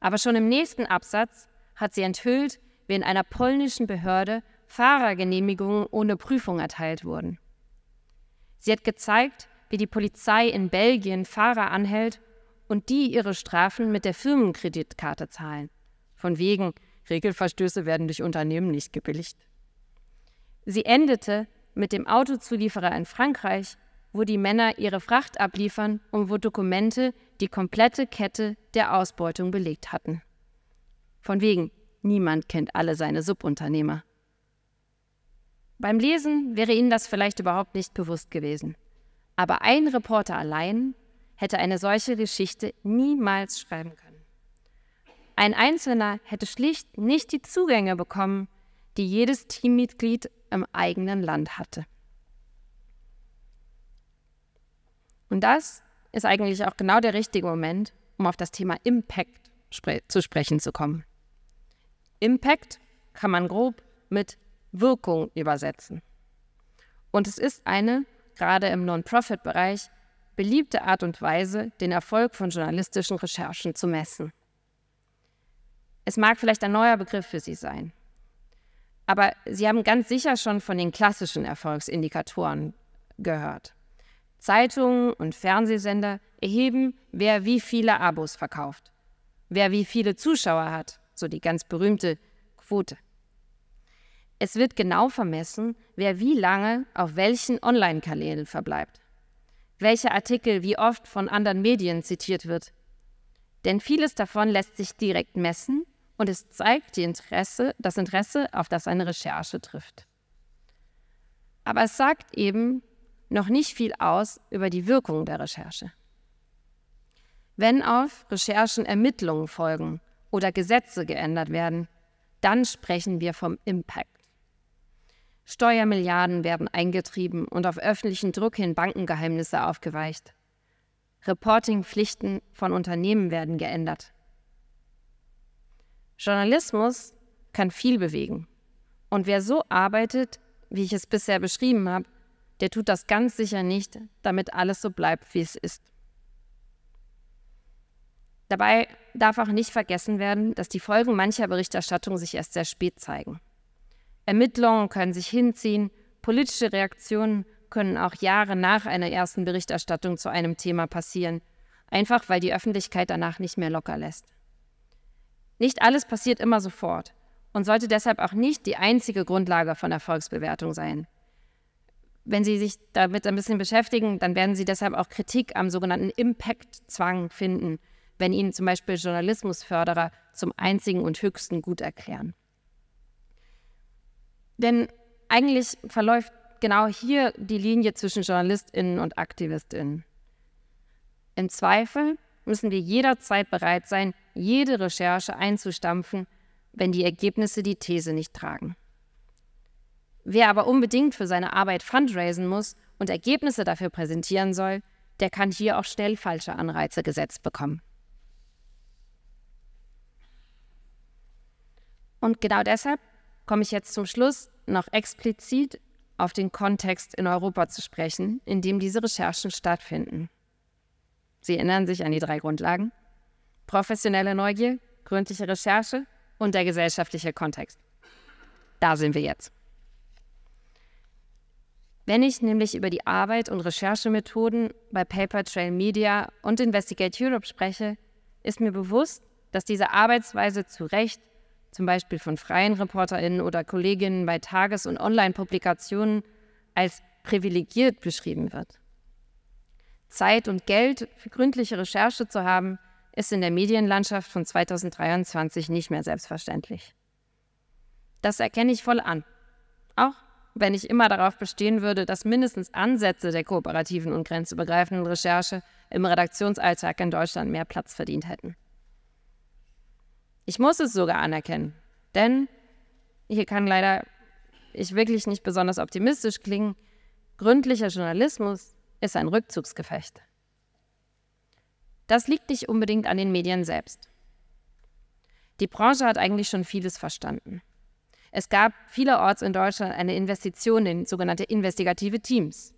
Aber schon im nächsten Absatz hat sie enthüllt, wie in einer polnischen Behörde Fahrergenehmigungen ohne Prüfung erteilt wurden. Sie hat gezeigt, wie die Polizei in Belgien Fahrer anhält und die ihre Strafen mit der Firmenkreditkarte zahlen. Von wegen, Regelverstöße werden durch Unternehmen nicht gebilligt. Sie endete mit dem Autozulieferer in Frankreich, wo die Männer ihre Fracht abliefern und wo Dokumente die komplette Kette der Ausbeutung belegt hatten. Von wegen, niemand kennt alle seine Subunternehmer. Beim Lesen wäre Ihnen das vielleicht überhaupt nicht bewusst gewesen. Aber ein Reporter allein hätte eine solche Geschichte niemals schreiben können. Ein Einzelner hätte schlicht nicht die Zugänge bekommen, die jedes Teammitglied im eigenen Land hatte. Und das ist eigentlich auch genau der richtige Moment, um auf das Thema Impact spre zu sprechen zu kommen. Impact kann man grob mit Wirkung übersetzen. Und es ist eine, gerade im Non-Profit-Bereich, beliebte Art und Weise, den Erfolg von journalistischen Recherchen zu messen. Es mag vielleicht ein neuer Begriff für Sie sein, aber Sie haben ganz sicher schon von den klassischen Erfolgsindikatoren gehört. Zeitungen und Fernsehsender erheben, wer wie viele Abos verkauft, wer wie viele Zuschauer hat, so die ganz berühmte Quote. Es wird genau vermessen, wer wie lange auf welchen Online-Kanälen verbleibt, welcher Artikel wie oft von anderen Medien zitiert wird. Denn vieles davon lässt sich direkt messen und es zeigt Interesse, das Interesse, auf das eine Recherche trifft. Aber es sagt eben noch nicht viel aus über die Wirkung der Recherche. Wenn auf Recherchen Ermittlungen folgen, oder Gesetze geändert werden, dann sprechen wir vom Impact. Steuermilliarden werden eingetrieben und auf öffentlichen Druck hin Bankengeheimnisse aufgeweicht. Reportingpflichten von Unternehmen werden geändert. Journalismus kann viel bewegen. Und wer so arbeitet, wie ich es bisher beschrieben habe, der tut das ganz sicher nicht, damit alles so bleibt, wie es ist. Dabei darf auch nicht vergessen werden, dass die Folgen mancher Berichterstattung sich erst sehr spät zeigen. Ermittlungen können sich hinziehen, politische Reaktionen können auch Jahre nach einer ersten Berichterstattung zu einem Thema passieren, einfach weil die Öffentlichkeit danach nicht mehr locker lässt. Nicht alles passiert immer sofort und sollte deshalb auch nicht die einzige Grundlage von Erfolgsbewertung sein. Wenn Sie sich damit ein bisschen beschäftigen, dann werden Sie deshalb auch Kritik am sogenannten Impact-Zwang finden – wenn ihnen zum Beispiel Journalismusförderer zum einzigen und höchsten Gut erklären. Denn eigentlich verläuft genau hier die Linie zwischen Journalistinnen und Aktivistinnen. Im Zweifel müssen wir jederzeit bereit sein, jede Recherche einzustampfen, wenn die Ergebnisse die These nicht tragen. Wer aber unbedingt für seine Arbeit fundraisen muss und Ergebnisse dafür präsentieren soll, der kann hier auch schnell falsche Anreize gesetzt bekommen. Und genau deshalb komme ich jetzt zum Schluss noch explizit auf den Kontext in Europa zu sprechen, in dem diese Recherchen stattfinden. Sie erinnern sich an die drei Grundlagen. Professionelle Neugier, gründliche Recherche und der gesellschaftliche Kontext. Da sind wir jetzt. Wenn ich nämlich über die Arbeit und Recherchemethoden bei Paper Trail Media und Investigate Europe spreche, ist mir bewusst, dass diese Arbeitsweise zu Recht zum Beispiel von freien ReporterInnen oder Kolleginnen bei Tages- und Online-Publikationen, als privilegiert beschrieben wird. Zeit und Geld für gründliche Recherche zu haben, ist in der Medienlandschaft von 2023 nicht mehr selbstverständlich. Das erkenne ich voll an. Auch wenn ich immer darauf bestehen würde, dass mindestens Ansätze der kooperativen und grenzübergreifenden Recherche im Redaktionsalltag in Deutschland mehr Platz verdient hätten. Ich muss es sogar anerkennen, denn hier kann leider ich wirklich nicht besonders optimistisch klingen. Gründlicher Journalismus ist ein Rückzugsgefecht. Das liegt nicht unbedingt an den Medien selbst. Die Branche hat eigentlich schon vieles verstanden. Es gab vielerorts in Deutschland eine Investition in sogenannte investigative Teams.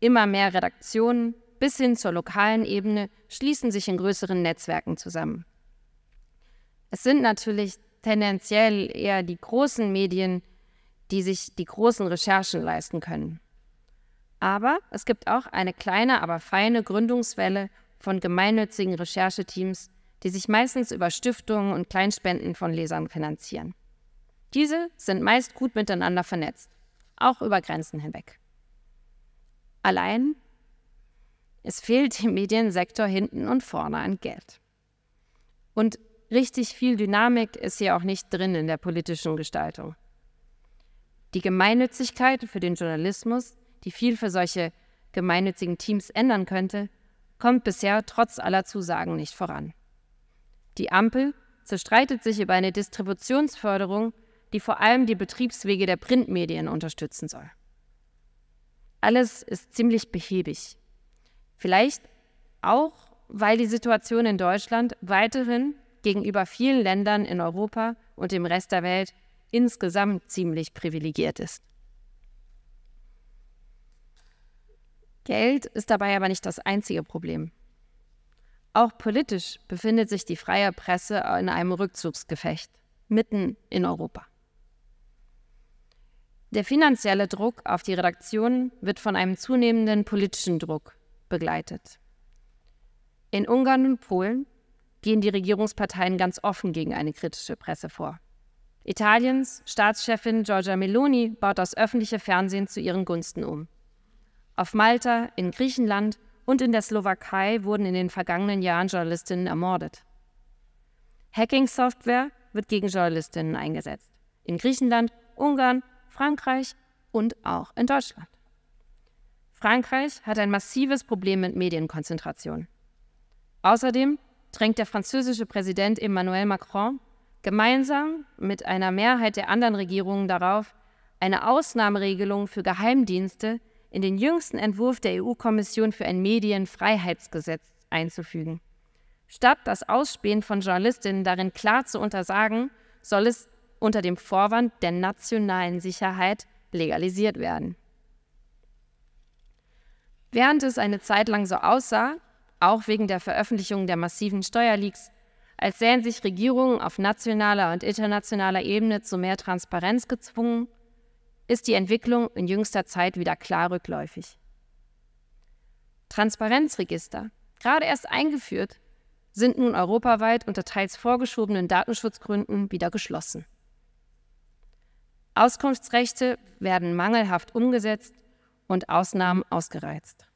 Immer mehr Redaktionen bis hin zur lokalen Ebene schließen sich in größeren Netzwerken zusammen. Es sind natürlich tendenziell eher die großen Medien, die sich die großen Recherchen leisten können. Aber es gibt auch eine kleine, aber feine Gründungswelle von gemeinnützigen Rechercheteams, die sich meistens über Stiftungen und Kleinspenden von Lesern finanzieren. Diese sind meist gut miteinander vernetzt, auch über Grenzen hinweg. Allein, es fehlt dem Mediensektor hinten und vorne an Geld. Und Richtig viel Dynamik ist hier auch nicht drin in der politischen Gestaltung. Die Gemeinnützigkeit für den Journalismus, die viel für solche gemeinnützigen Teams ändern könnte, kommt bisher trotz aller Zusagen nicht voran. Die Ampel zerstreitet sich über eine Distributionsförderung, die vor allem die Betriebswege der Printmedien unterstützen soll. Alles ist ziemlich behäbig. Vielleicht auch, weil die Situation in Deutschland weiterhin gegenüber vielen Ländern in Europa und dem Rest der Welt insgesamt ziemlich privilegiert ist. Geld ist dabei aber nicht das einzige Problem. Auch politisch befindet sich die freie Presse in einem Rückzugsgefecht mitten in Europa. Der finanzielle Druck auf die Redaktionen wird von einem zunehmenden politischen Druck begleitet. In Ungarn und Polen gehen die Regierungsparteien ganz offen gegen eine kritische Presse vor. Italiens Staatschefin Giorgia Meloni baut das öffentliche Fernsehen zu ihren Gunsten um. Auf Malta, in Griechenland und in der Slowakei wurden in den vergangenen Jahren Journalistinnen ermordet. Hacking-Software wird gegen Journalistinnen eingesetzt. In Griechenland, Ungarn, Frankreich und auch in Deutschland. Frankreich hat ein massives Problem mit Medienkonzentration. Außerdem drängt der französische Präsident Emmanuel Macron gemeinsam mit einer Mehrheit der anderen Regierungen darauf, eine Ausnahmeregelung für Geheimdienste in den jüngsten Entwurf der EU-Kommission für ein Medienfreiheitsgesetz einzufügen. Statt das Ausspähen von Journalistinnen darin klar zu untersagen, soll es unter dem Vorwand der nationalen Sicherheit legalisiert werden. Während es eine Zeit lang so aussah, auch wegen der Veröffentlichung der massiven Steuerleaks, als sähen sich Regierungen auf nationaler und internationaler Ebene zu mehr Transparenz gezwungen, ist die Entwicklung in jüngster Zeit wieder klar rückläufig. Transparenzregister, gerade erst eingeführt, sind nun europaweit unter teils vorgeschobenen Datenschutzgründen wieder geschlossen. Auskunftsrechte werden mangelhaft umgesetzt und Ausnahmen ausgereizt.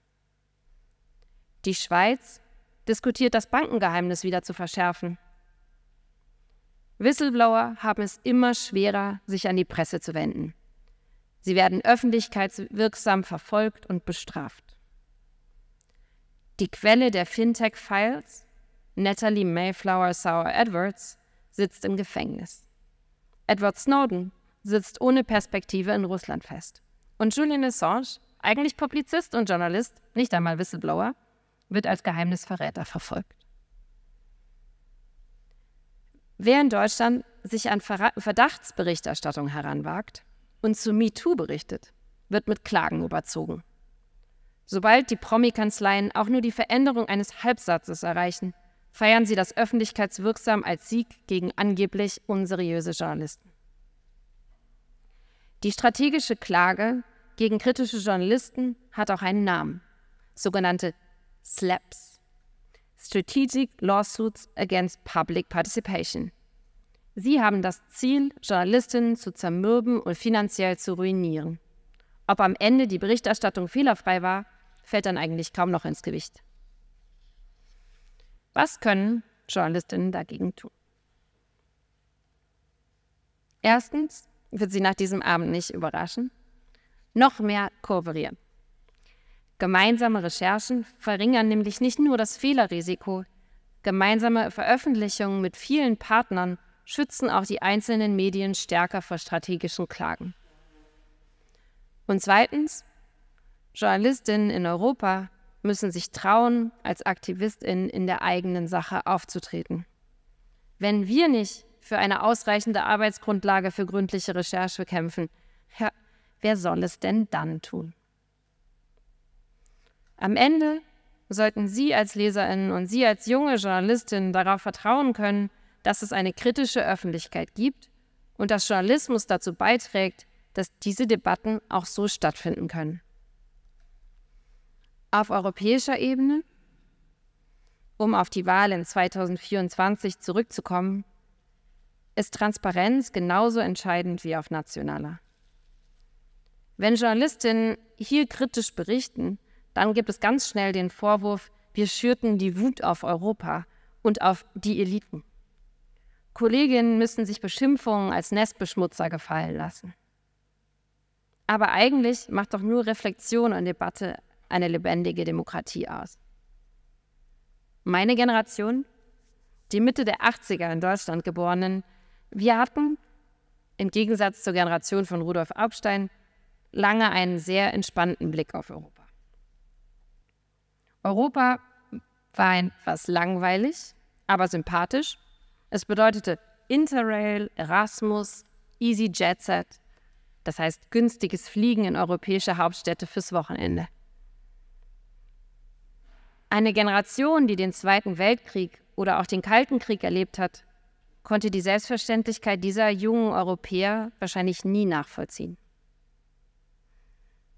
Die Schweiz diskutiert, das Bankengeheimnis wieder zu verschärfen. Whistleblower haben es immer schwerer, sich an die Presse zu wenden. Sie werden öffentlichkeitswirksam verfolgt und bestraft. Die Quelle der Fintech-Files, Natalie Mayflower Sauer Edwards, sitzt im Gefängnis. Edward Snowden sitzt ohne Perspektive in Russland fest. Und Julian Assange, eigentlich Publizist und Journalist, nicht einmal Whistleblower, wird als Geheimnisverräter verfolgt. Wer in Deutschland sich an Verdachtsberichterstattung heranwagt und zu MeToo berichtet, wird mit Klagen überzogen. Sobald die Promi-Kanzleien auch nur die Veränderung eines Halbsatzes erreichen, feiern sie das öffentlichkeitswirksam als Sieg gegen angeblich unseriöse Journalisten. Die strategische Klage gegen kritische Journalisten hat auch einen Namen, sogenannte SLAPs, Strategic Lawsuits Against Public Participation. Sie haben das Ziel, Journalistinnen zu zermürben und finanziell zu ruinieren. Ob am Ende die Berichterstattung fehlerfrei war, fällt dann eigentlich kaum noch ins Gewicht. Was können Journalistinnen dagegen tun? Erstens wird sie nach diesem Abend nicht überraschen, noch mehr kooperieren. Gemeinsame Recherchen verringern nämlich nicht nur das Fehlerrisiko, gemeinsame Veröffentlichungen mit vielen Partnern schützen auch die einzelnen Medien stärker vor strategischen Klagen. Und zweitens, Journalistinnen in Europa müssen sich trauen, als Aktivistinnen in der eigenen Sache aufzutreten. Wenn wir nicht für eine ausreichende Arbeitsgrundlage für gründliche Recherche kämpfen, ja, wer soll es denn dann tun? Am Ende sollten Sie als Leserinnen und Sie als junge Journalistinnen darauf vertrauen können, dass es eine kritische Öffentlichkeit gibt und dass Journalismus dazu beiträgt, dass diese Debatten auch so stattfinden können. Auf europäischer Ebene, um auf die Wahl in 2024 zurückzukommen, ist Transparenz genauso entscheidend wie auf nationaler. Wenn Journalistinnen hier kritisch berichten, dann gibt es ganz schnell den Vorwurf, wir schürten die Wut auf Europa und auf die Eliten. Kolleginnen müssen sich Beschimpfungen als Nestbeschmutzer gefallen lassen. Aber eigentlich macht doch nur Reflexion und Debatte eine lebendige Demokratie aus. Meine Generation, die Mitte der 80er in Deutschland geborenen, wir hatten, im Gegensatz zur Generation von Rudolf Augstein, lange einen sehr entspannten Blick auf Europa. Europa war ein was langweilig, aber sympathisch. Es bedeutete Interrail, Erasmus, Easy Jet Set, das heißt günstiges Fliegen in europäische Hauptstädte fürs Wochenende. Eine Generation, die den Zweiten Weltkrieg oder auch den Kalten Krieg erlebt hat, konnte die Selbstverständlichkeit dieser jungen Europäer wahrscheinlich nie nachvollziehen.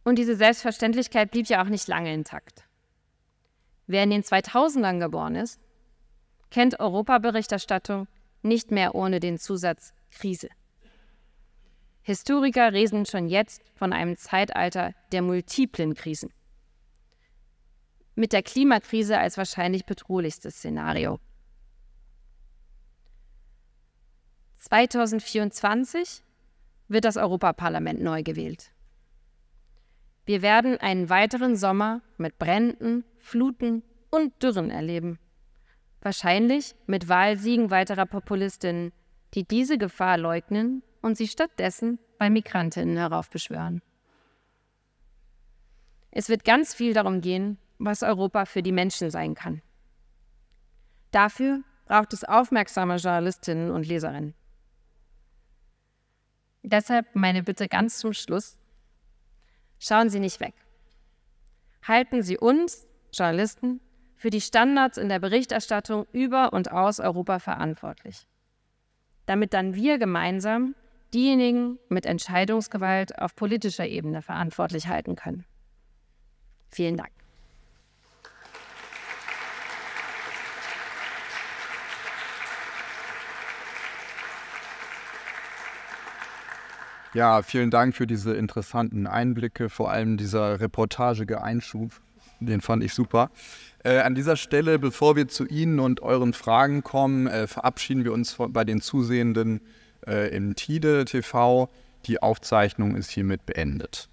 Und diese Selbstverständlichkeit blieb ja auch nicht lange intakt. Wer in den 2000ern geboren ist, kennt Europaberichterstattung nicht mehr ohne den Zusatz Krise. Historiker reden schon jetzt von einem Zeitalter der multiplen Krisen. Mit der Klimakrise als wahrscheinlich bedrohlichstes Szenario. 2024 wird das Europaparlament neu gewählt. Wir werden einen weiteren Sommer mit Bränden, Fluten und Dürren erleben. Wahrscheinlich mit Wahlsiegen weiterer Populistinnen, die diese Gefahr leugnen und sie stattdessen bei Migrantinnen heraufbeschwören. Es wird ganz viel darum gehen, was Europa für die Menschen sein kann. Dafür braucht es aufmerksame Journalistinnen und Leserinnen. Deshalb meine Bitte ganz zum Schluss. Schauen Sie nicht weg. Halten Sie uns Journalisten, für die Standards in der Berichterstattung über und aus Europa verantwortlich, damit dann wir gemeinsam diejenigen mit Entscheidungsgewalt auf politischer Ebene verantwortlich halten können. Vielen Dank. Ja, vielen Dank für diese interessanten Einblicke, vor allem dieser reportagige Einschub. Den fand ich super. Äh, an dieser Stelle, bevor wir zu Ihnen und euren Fragen kommen, äh, verabschieden wir uns bei den Zusehenden äh, im TIDE TV. Die Aufzeichnung ist hiermit beendet.